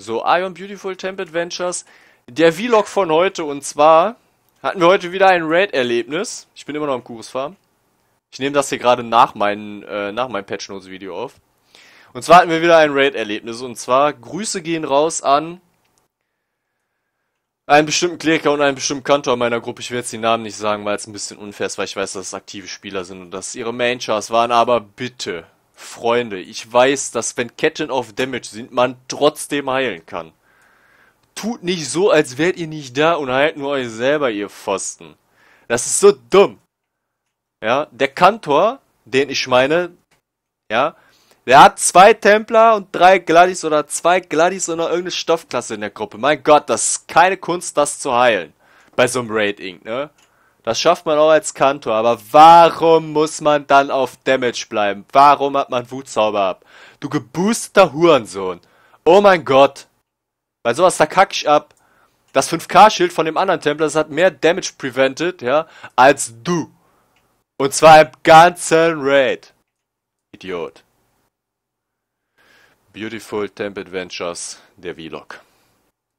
So, Ion Beautiful Temp Adventures. Der Vlog von heute und zwar hatten wir heute wieder ein Raid-Erlebnis. Ich bin immer noch am Kuris Farm. Ich nehme das hier gerade nach, meinen, äh, nach meinem Patch Notes Video auf. Und zwar hatten wir wieder ein Raid-Erlebnis und zwar Grüße gehen raus an einen bestimmten Kleriker und einen bestimmten Kantor meiner Gruppe. Ich will jetzt die Namen nicht sagen, weil es ein bisschen unfair ist, weil ich weiß, dass es aktive Spieler sind und dass ihre Main-Chars waren, aber bitte Freunde, ich weiß, dass wenn Ketten auf Damage sind, man trotzdem heilen kann. Tut nicht so, als wärt ihr nicht da und heilt nur euch selber, ihr Pfosten. Das ist so dumm. Ja, der Kantor, den ich meine, ja, der hat zwei Templer und drei Gladys oder zwei Gladys oder irgendeine Stoffklasse in der Gruppe. Mein Gott, das ist keine Kunst, das zu heilen. Bei so einem Raid Inc., ne? Das schafft man auch als Kantor, aber warum muss man dann auf Damage bleiben? Warum hat man Wutzauber ab? Du geboosteter Hurensohn. Oh mein Gott. Bei sowas da kack ich ab. Das 5K-Schild von dem anderen Templer, das hat mehr Damage prevented, ja, als du. Und zwar im ganzen Raid. Idiot. Beautiful Temp Adventures, der Vlog.